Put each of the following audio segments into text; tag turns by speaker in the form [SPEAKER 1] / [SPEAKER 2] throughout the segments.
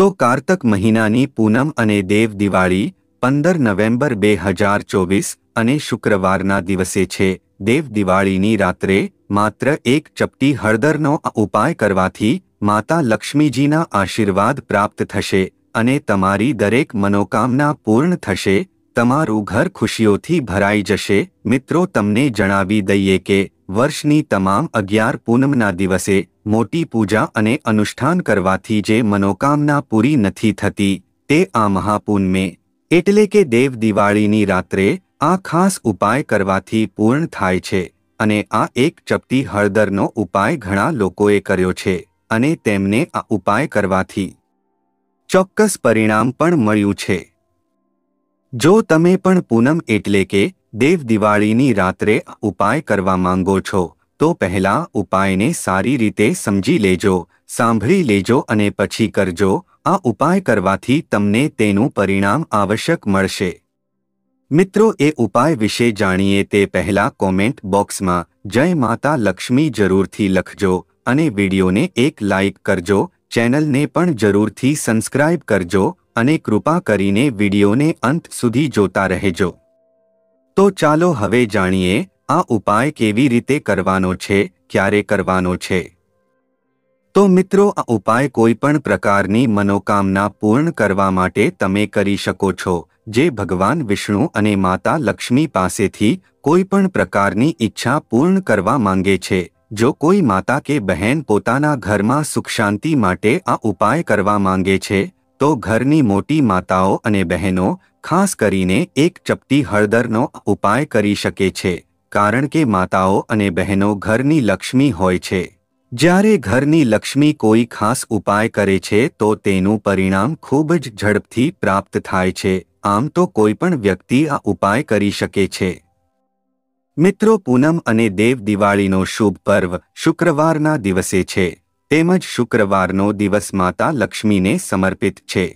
[SPEAKER 1] તો કારતક મહિનાની પૂનમ અને દેવ દિવાળી પંદર નવેમ્બર બે હજાર ચોવીસ અને શુક્રવારના દિવસે છે દેવ દિવાળીની રાત્રે માત્ર એક ચપટી હળદરનો ઉપાય કરવાથી માતા લક્ષ્મીજીના આશીર્વાદ પ્રાપ્ત થશે અને તમારી દરેક મનોકામના પૂર્ણ થશે તમારું ઘર ખુશીઓથી ભરાઈ જશે મિત્રો તમને જણાવી દઈએ કે વર્ષની તમામ અગિયાર પૂનમના દિવસે મોટી પૂજા અને અનુષ્ઠાન કરવાથી જે મનોકામના પૂરી નથી થતી તે આ મહાપૂનમે એટલે કે દેવ દિવાળીની રાત્રે આ ખાસ ઉપાય કરવાથી પૂર્ણ થાય છે અને આ એક ચપટી હળદરનો ઉપાય ઘણા લોકોએ કર્યો છે અને તેમને આ ઉપાય કરવાથી ચોક્કસ પરિણામ પણ મળ્યું છે જો તમે પણ પૂનમ એટલે કે દેવ દિવાળીની રાત્રે ઉપાય કરવા માંગો છો તો પહેલા ઉપાયને સારી રીતે સમજી લેજો સાંભળી લેજો અને પછી કરજો આ ઉપાય કરવાથી તમને તેનું પરિણામ આવશ્યક મળશે મિત્રો એ ઉપાય વિશે જાણીએ તે પહેલા કોમેન્ટ બોક્સમાં જય માતા લક્ષ્મી જરૂરથી લખજો અને વિડીયોને એક લાઇક કરજો ચેનલને પણ જરૂરથી સબસ્ક્રાઇબ કરજો અને કૃપા કરીને વિડીયોને અંત સુધી જોતા રહેજો તો ચાલો હવે જાણીએ આ ઉપાય કેવી રીતે કરવાનો છે ક્યારે કરવાનો છે તો મિત્રો આ ઉપાય કોઈપણ પ્રકારની મનોકામના પૂર્ણ કરવા માટે તમે કરી શકો છો જે ભગવાન વિષ્ણુ અને માતા લક્ષ્મી પાસેથી કોઈપણ પ્રકારની ઈચ્છા પૂર્ણ કરવા માંગે છે જો કોઈ માતા કે બહેન પોતાના ઘરમાં સુખ શાંતિ માટે આ ઉપાય કરવા માંગે છે તો ઘરની મોટી માતાઓ અને બહેનો ખાસ કરીને એક ચપટી હળદરનો ઉપાય કરી શકે છે કારણ કે માતાઓ અને બહેનો ઘરની લક્ષ્મી હોય છે જ્યારે ઘરની લક્ષ્મી કોઈ ખાસ ઉપાય કરે છે તો તેનું પરિણામ ખૂબ જ ઝડપથી પ્રાપ્ત થાય છે આમ તો કોઈ પણ વ્યક્તિ આ ઉપાય કરી શકે છે મિત્રો પૂનમ અને દેવ દિવાળીનો શુભ પર્વ શુક્રવારના દિવસે છે તેમજ શુક્રવારનો દિવસ માતા લક્ષ્મીને સમર્પિત છે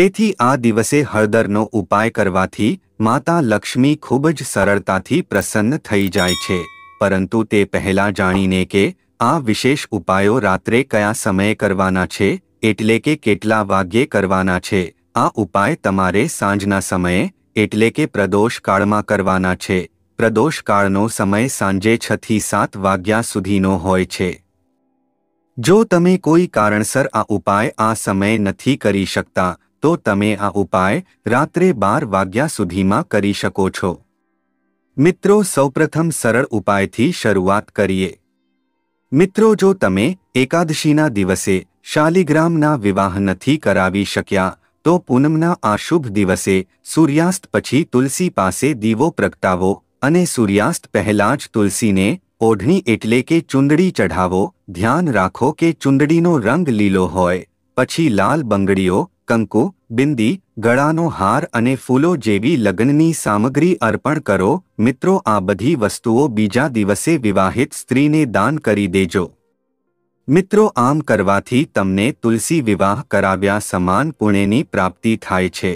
[SPEAKER 1] તેથી આ દિવસે હળદરનો ઉપાય કરવાથી માતા લક્ષ્મી ખૂબ જ સરળતાથી પ્રસન્ન થઈ જાય છે પરંતુ તે પહેલાં જાણીને કે આ વિશેષ ઉપાયો રાત્રે કયા સમયે કરવાના છે એટલે કે કેટલા વાગ્યે કરવાના છે આ ઉપાય તમારે સાંજના સમયે એટલે કે પ્રદોષ કાળમાં કરવાના છે પ્રદોષ કાળનો સમય સાંજે છથી સાત વાગ્યા સુધીનો હોય છે જો તમે કોઈ કારણસર આ ઉપાય આ સમયે નથી કરી શકતા તો તમે આ ઉપાય રાત્રે બાર વાગ્યા સુધીમાં કરી શકો છો મિત્રો સૌપ્રથમ સરળ ઉપાયથી શરૂઆત કરીએ મિત્રો જો તમે એકાદશીના દિવસે શાલિગ્રામના વિવાહ નથી કરાવી શક્યા તો પૂનમના આ શુભ દિવસે સૂર્યાસ્ત પછી તુલસી પાસે દીવો પ્રગટાવો અને સૂર્યાસ્ત પહેલાં જ તુલસીને ઓઢણી એટલે કે ચુંદડી ચઢાવો ધ્યાન રાખો કે ચુંદડીનો રંગ લીલો હોય પછી લાલ બંગડીઓ કંકુ બિંદી ગળાનો હાર અને ફૂલો જેવી લગ્નની સામગ્રી અર્પણ કરો મિત્રો આ બધી વસ્તુઓ બીજા દિવસે વિવાહિત સ્ત્રીને દાન કરી દેજો મિત્રો આમ કરવાથી તમને તુલસી વિવાહ કરાવ્યા સમાન પુણ્યની પ્રાપ્તિ થાય છે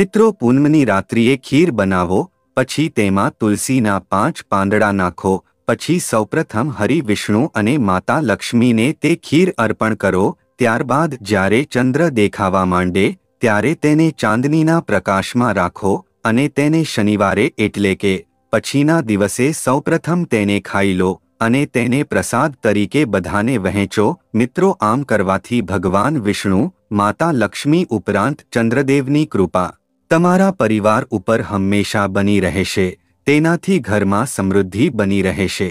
[SPEAKER 1] મિત્રો પૂનમની રાત્રિએ ખીર બનાવો પછી તેમાં તુલસીના પાંચ પાંદડા નાખો પછી સૌપ્રથમ હરિ વિષ્ણુ અને માતા લક્ષ્મીને તે ખીર અર્પણ કરો ત્યારબાદ જ્યારે ચંદ્ર દેખાવા માંડે ત્યારે તેને ચાંદનીના પ્રકાશમાં રાખો અને તેને શનિવારે એટલે કે પછીના દિવસે સૌપ્રથમ તેને ખાઈ લો અને તેને પ્રસાદ તરીકે બધાને વહેંચો મિત્રો આમ કરવાથી ભગવાન વિષ્ણુ માતા લક્ષ્મી ઉપરાંત ચંદ્રદેવની કૃપા તમારા પરિવાર ઉપર હંમેશા બની રહેશે તેનાથી ઘરમાં સમૃદ્ધિ બની રહેશે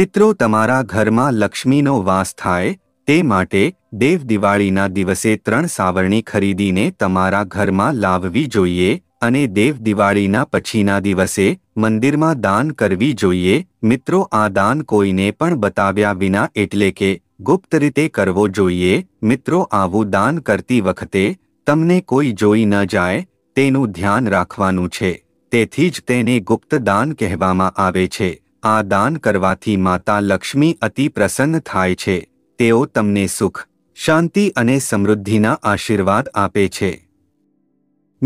[SPEAKER 1] મિત્રો તમારા ઘરમાં લક્ષ્મીનો વાસ થાય તે માટે દેવ દિવાળીના દિવસે ત્રણ સાવરણી ખરીદીને તમારા ઘરમાં લાવવી જોઈએ અને દેવ દિવાળીના પછીના દિવસે મંદિરમાં દાન કરવી જોઈએ મિત્રો આ દાન કોઈને પણ બતાવ્યા વિના એટલે કે ગુપ્ત રીતે કરવો જોઈએ મિત્રો આવું દાન કરતી વખતે તમને કોઈ જોઈ ન જાય તેનું ધ્યાન રાખવાનું છે તેથી જ તેને ગુપ્ત દાન કહેવામાં આવે છે આ દાન કરવાથી માતા લક્ષ્મી અતિ પ્રસન્ન થાય છે તેઓ તમને સુખ શાંતિ અને સમૃદ્ધિના આશીર્વાદ આપે છે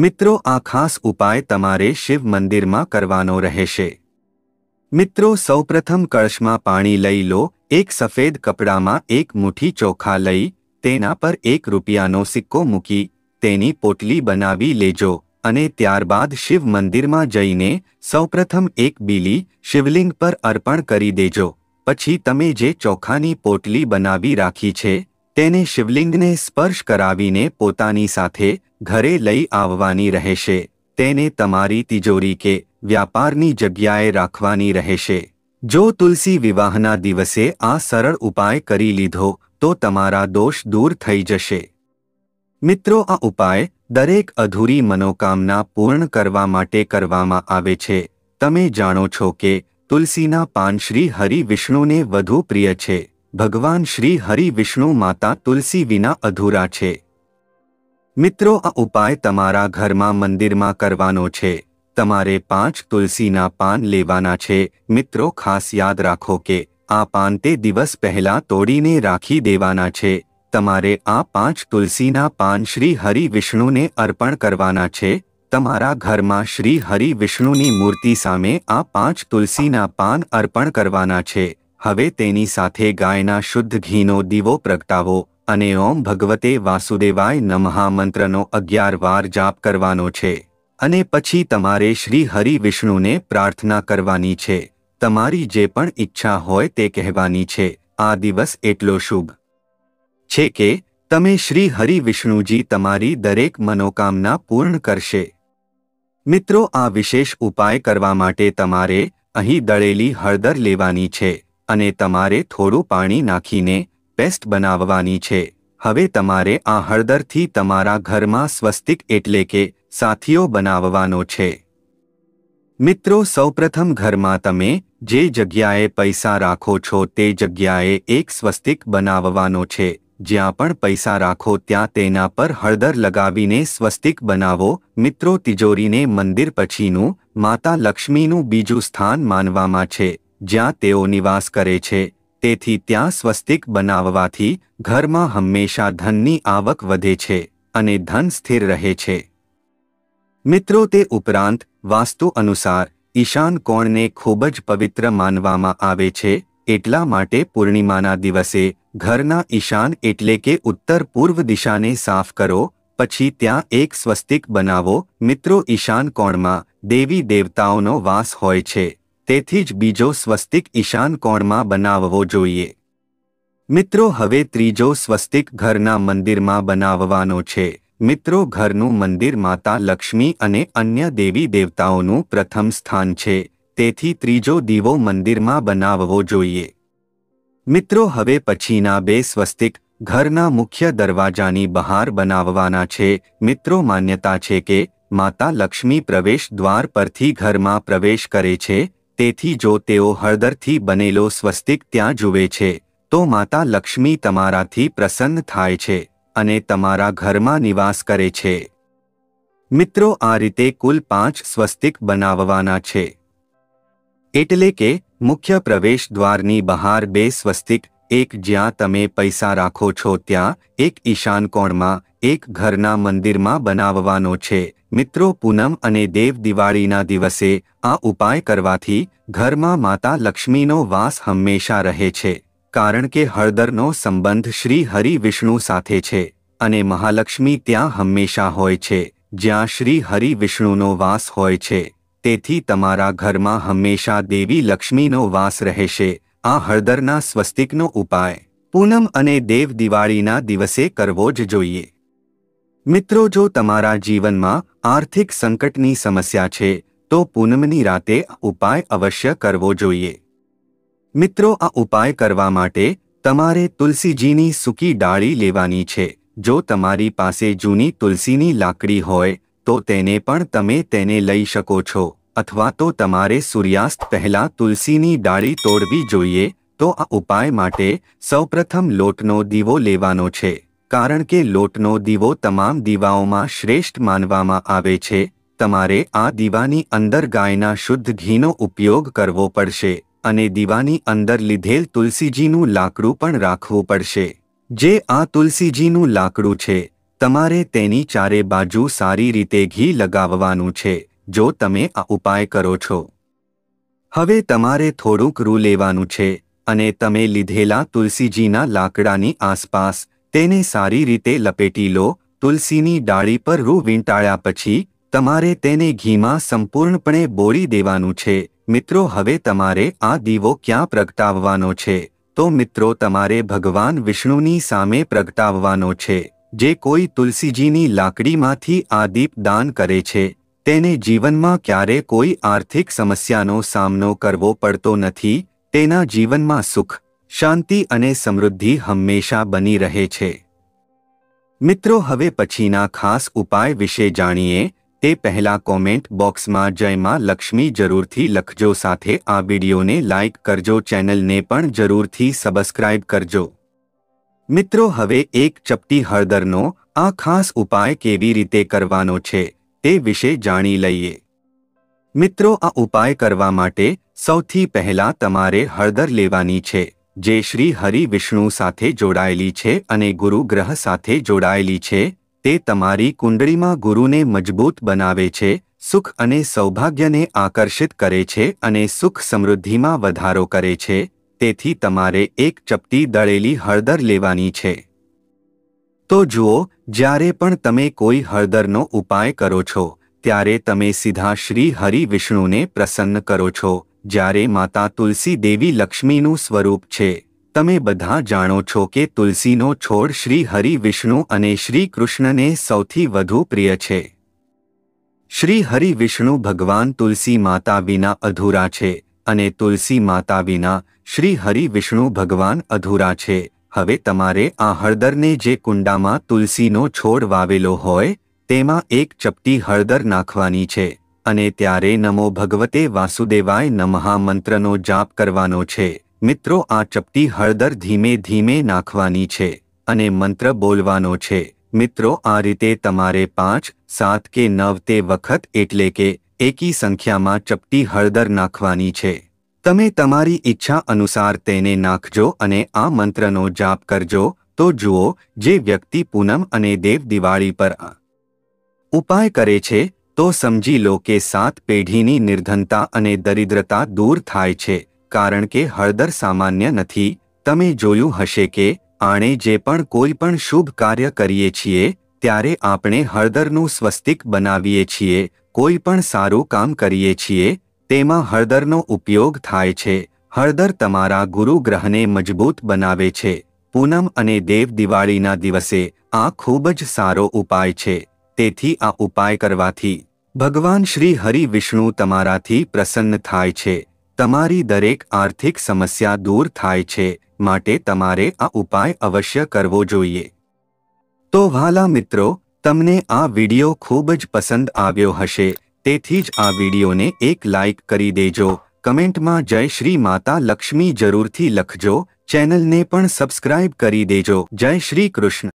[SPEAKER 1] મિત્રો આ ખાસ ઉપાય તમારે શિવ મંદિરમાં કરવાનો રહેશે મિત્રો સૌપ્રથમ કળશમાં પાણી લઈ લો એક સફેદ કપડામાં એક મુઠ્ઠી ચોખા લઈ તેના પર એક રૂપિયાનો સિક્કો મૂકી તેની પોટલી બનાવી લેજો અને ત્યારબાદ શિવ મંદિરમાં જઈને સૌપ્રથમ એક બીલી શિવલિંગ પર અર્પણ કરી દેજો પછી તમે જે ચોખાની પોટલી બનાવી રાખી છે તેને શિવલિંગને સ્પર્શ કરાવીને પોતાની સાથે ઘરે લઈ આવવાની રહેશે તેને તમારી તિજોરી કે વ્યાપારની જગ્યાએ રાખવાની રહેશે જો તુલસી વિવાહના દિવસે આ સરળ ઉપાય કરી લીધો તો તમારા દોષ દૂર થઈ જશે મિત્રો આ ઉપાય દરેક અધૂરી મનોકામના પૂર્ણ કરવા માટે કરવામાં આવે છે તમે જાણો છો કે તુલસીના પાન શ્રી હરિ વિષ્ણુને વધુ પ્રિય છે ભગવાન શ્રી હરિ વિષ્ણુ માતા તુલસી વિના અધૂરા છે મિત્રો આ ઉપાય તમારા ઘરમાં મંદિરમાં કરવાનો છે તમારે પાંચ તુલસીના પાન લેવાના છે મિત્રો ખાસ યાદ રાખો કે આ પાન તે દિવસ પહેલા તોડીને રાખી દેવાના છે તમારે આ પાંચ તુલસીના પાન શ્રી હરિ વિષ્ણુને અર્પણ કરવાના છે તમારા ઘરમાં શ્રી હરિ વિષ્ણુની મૂર્તિ સામે આ પાંચ તુલસીના પાન અર્પણ કરવાના છે હવે તેની સાથે ગાયના શુદ્ધ ઘીનો દીવો પ્રગટાવો અને ઓમ ભગવતે વાસુદેવાય નમહા મંત્રનો અગિયાર વાર જાપ કરવાનો છે અને પછી તમારે શ્રી હરિ વિષ્ણુને પ્રાર્થના કરવાની છે તમારી જે પણ ઈચ્છા હોય તે કહેવાની છે આ દિવસ એટલો શુભ છે કે તમે શ્રી હરિ વિષ્ણુજી તમારી દરેક મનોકામના પૂર્ણ કરશે મિત્રો આ વિશેષ ઉપાય કરવા માટે તમારે અહીં દળેલી હળદર લેવાની છે અને તમારે થોડું પાણી નાખીને પેસ્ટ બનાવવાની છે હવે તમારે આ હળદરથી તમારા ઘરમાં સ્વસ્તિક એટલે કે સાથીઓ બનાવવાનો છે મિત્રો સૌપ્રથમ ઘરમાં તમે જે જગ્યાએ પૈસા રાખો છો તે જગ્યાએ એક સ્વસ્તિક બનાવવાનો છે જ્યાં પણ પૈસા રાખો ત્યાં તેના પર હળદર લગાવીને સ્વસ્તિક બનાવો મિત્રો તિજોરીને મંદિર પછીનું માતા લક્ષ્મીનું બીજું સ્થાન માનવામાં છે જ્યાં તેઓ નિવાસ કરે છે તેથી ત્યાં સ્વસ્તિક બનાવવાથી ઘરમાં હંમેશા ધનની આવક વધે છે અને ધન સ્થિર રહે છે મિત્રો તે ઉપરાંત વાસ્તુ અનુસાર ઈશાન કોણને ખૂબ જ પવિત્ર માનવામાં આવે છે એટલા માટે પૂર્ણિમાના દિવસે ઘરના ઈશાન એટલે કે ઉત્તર પૂર્વ દિશાને સાફ કરો પછી ત્યાં એક સ્વસ્તિક બનાવો મિત્રો ઈશાન કોણમાં દેવી દેવતાઓનો વાસ હોય છે તેથી જ બીજો સ્વસ્તિક ઈશાન કોણમાં બનાવવો જોઈએ મિત્રો હવે ત્રીજો સ્વસ્તિક ઘરના મંદિરમાં બનાવવાનો છે મિત્રો ઘરનું મંદિર માતા લક્ષ્મી અને અન્ય દેવી દેવતાઓનું પ્રથમ સ્થાન છે તેથી ત્રીજો દીવો મંદિરમાં બનાવવો જોઈએ મિત્રો હવે પછીના બે સ્વસ્તિક ઘરના મુખ્ય દરવાજાની બહાર બનાવવાના છે મિત્રો માન્યતા છે કે માતા લક્ષ્મી પ્રવેશ દ્વાર પરથી ઘરમાં પ્રવેશ કરે છે તેથી જો તેઓ હળદરથી બનેલો સ્વસ્તિક ત્યાં જુએ છે તો માતા લક્ષ્મી તમારાથી પ્રસન્ન થાય છે અને તમારા ઘરમાં નિવાસ કરે છે મિત્રો આ રીતે કુલ પાંચ સ્વસ્તિક બનાવવાના છે એટલે કે મુખ્ય પ્રવેશ દ્વારની બહાર બે સ્વસ્તિક એક જ્યાં તમે પૈસા રાખો છો ત્યાં એક ઈશાન કોણમાં એક ઘરના મંદિરમાં બનાવવાનો છે મિત્રો પૂનમ અને દેવ દિવાળીના દિવસે આ ઉપાય કરવાથી ઘરમાં માતા લક્ષ્મીનો વાસ હંમેશા રહે છે કારણ કે હળદરનો સંબંધ શ્રી હરિ વિષ્ણુ સાથે છે અને મહાલક્ષ્મી ત્યાં હંમેશા હોય છે જ્યાં શ્રી હરિ વિષ્ણુનો વાસ હોય છે તેથી તમારા ઘરમાં હંમેશા દેવી લક્ષ્મીનો વાસ રહેશે આ હળદરના સ્વસ્તિકનો ઉપાય પૂનમ અને દેવ દિવાળીના દિવસે કરવો જ જોઈએ મિત્રો જો તમારા જીવનમાં આર્થિક સંકટની સમસ્યા છે તો પૂનમની રાતે ઉપાય અવશ્ય કરવો જોઈએ મિત્રો આ ઉપાય કરવા માટે તમારે તુલસીજીની સૂકી ડાળી લેવાની છે જો તમારી પાસે જૂની તુલસીની લાકડી હોય તો તેને પણ તમે તેને લઈ શકો છો અથવા તો તમારે સૂર્યાસ્ત પહેલાં તુલસીની ડાળી તોડવી જોઈએ તો આ ઉપાય માટે સૌપ્રથમ લોટનો દીવો લેવાનો છે કારણ કે લોટનો દીવો તમામ દીવાઓમાં શ્રેષ્ઠ માનવામાં આવે છે તમારે આ દીવાની અંદર ગાયના શુદ્ધ ઘીનો ઉપયોગ કરવો પડશે અને દીવાની અંદર લીધેલ તુલસીજીનું લાકડું પણ રાખવું પડશે જે આ તુલસીજીનું લાકડું છે તમારે તેની ચારે બાજુ સારી રીતે ઘી લગાવવાનું છે જો તમે આ ઉપાય કરો છો હવે તમારે થોડુંક રૂ લેવાનું છે અને તમે લીધેલા તુલસીજીના લાકડાની આસપાસ તેને સારી રીતે લપેટી લો તુલસીની ડાળી પર રૂ વીંટાળ્યા પછી તમારે તેને ઘીમાં સંપૂર્ણપણે બોળી દેવાનું છે મિત્રો હવે તમારે આ દીવો ક્યાં પ્રગટાવવાનો છે તો મિત્રો તમારે ભગવાન વિષ્ણુની સામે પ્રગટાવવાનો છે જે કોઈ તુલસીજીની લાકડીમાંથી આ દાન કરે છે તેને જીવનમાં ક્યારે કોઈ આર્થિક સમસ્યાનો સામનો કરવો પડતો નથી તેના જીવનમાં સુખ શાંતિ અને સમૃદ્ધિ હંમેશા બની રહે છે મિત્રો હવે પછીના ખાસ ઉપાય વિશે જાણીએ તે પહેલા કોમેન્ટ બોક્સમાં જયમાં લક્ષ્મી જરૂરથી લખજો સાથે આ વિડીયોને લાઇક કરજો ચેનલને પણ જરૂરથી સબસ્ક્રાઇબ કરજો મિત્રો હવે એક ચપટી હળદરનો આ ખાસ ઉપાય કેવી રીતે કરવાનો છે તે વિશે જાણી લઈએ મિત્રો આ ઉપાય કરવા માટે સૌથી પહેલાં તમારે હળદર લેવાની છે જે શ્રી હરિ વિષ્ણુ સાથે જોડાયેલી છે અને ગુરુ ગ્રહ સાથે જોડાયેલી છે તે તમારી કુંડળીમાં ગુરુને મજબૂત બનાવે છે સુખ અને સૌભાગ્યને આકર્ષિત કરે છે અને સુખ સમૃદ્ધિમાં વધારો કરે છે તેથી તમારે એક ચપટી દળેલી હળદર લેવાની છે તો જુઓ જ્યારે પણ તમે કોઈ હળદરનો ઉપાય કરો છો ત્યારે તમે સીધા શ્રી હરિ વિષ્ણુને પ્રસન્ન કરો છો જ્યારે માતા તુલસી દેવી લક્ષ્મીનું સ્વરૂપ છે તમે બધા જાણો છો કે તુલસીનો છોડ શ્રી હરિ વિષ્ણુ અને શ્રી કૃષ્ણને સૌથી વધુ પ્રિય છે શ્રી હરિ વિષ્ણુ ભગવાન તુલસી માતા વિના અધૂરા છે અને તુલસી માતા વિના શ્રી હરિ વિષ્ણુ ભગવાન અધૂરા છે હવે તમારે આ હળદરને જે કુંડામાં તુલસીનો છોડ વાવેલો હોય તેમાં એક ચપટી હળદર નાખવાની છે અને ત્યારે નમો ભગવતે વાસુદેવાય નમહા મંત્રનો જાપ કરવાનો છે મિત્રો આ ચપટી હળદર ધીમે ધીમે નાખવાની છે અને મંત્ર બોલવાનો છે મિત્રો આ રીતે તમારે પાંચ સાત કે નવ તે વખત એટલે કે એકી સંખ્યામાં ચપટી હળદર નાખવાની છે તમે તમારી ઈચ્છા અનુસાર તેને નાખજો અને આ મંત્રનો જાપ કરજો તો જુઓ જે વ્યક્તિ પૂનમ અને દેવ દિવાળી પર આ ઉપાય કરે છે તો સમજી લો કે સાત પેઢીની નિર્ધનતા અને દરિદ્રતા દૂર થાય છે કારણ કે હળદર સામાન્ય નથી તમે જોયું હશે કે આણે જે પણ કોઈ પણ શુભ કાર્ય કરીએ છીએ ત્યારે આપણે હળદરનું સ્વસ્તિક બનાવીએ છીએ કોઈ પણ સારું કામ કરીએ છીએ તેમાં હળદરનો ઉપયોગ થાય છે હળદર તમારા ગુરુગ્રહને મજબૂત બનાવે છે પૂનમ અને દેવ દિવાળીના દિવસે આ ખૂબ જ સારો ઉપાય છે તેથી આ ઉપાય કરવાથી ભગવાન શ્રી હરિ વિષ્ણુ તમારાથી પ્રસન્ન થાય છે તમારી દરેક આર્થિક સમસ્યા દૂર થાય છે માટે તમારે આ ઉપાય અવશ્ય કરવો જોઈએ તો વાલા મિત્રો તમને આ વિડીયો ખૂબ જ પસંદ આવ્યો હશે તેથી જ આ વિડીયોને એક લાઇક કરી દેજો કમેન્ટમાં જય શ્રી માતા લક્ષ્મી જરૂરથી લખજો ચેનલને પણ સબસ્ક્રાઇબ કરી દેજો જય શ્રી કૃષ્ણ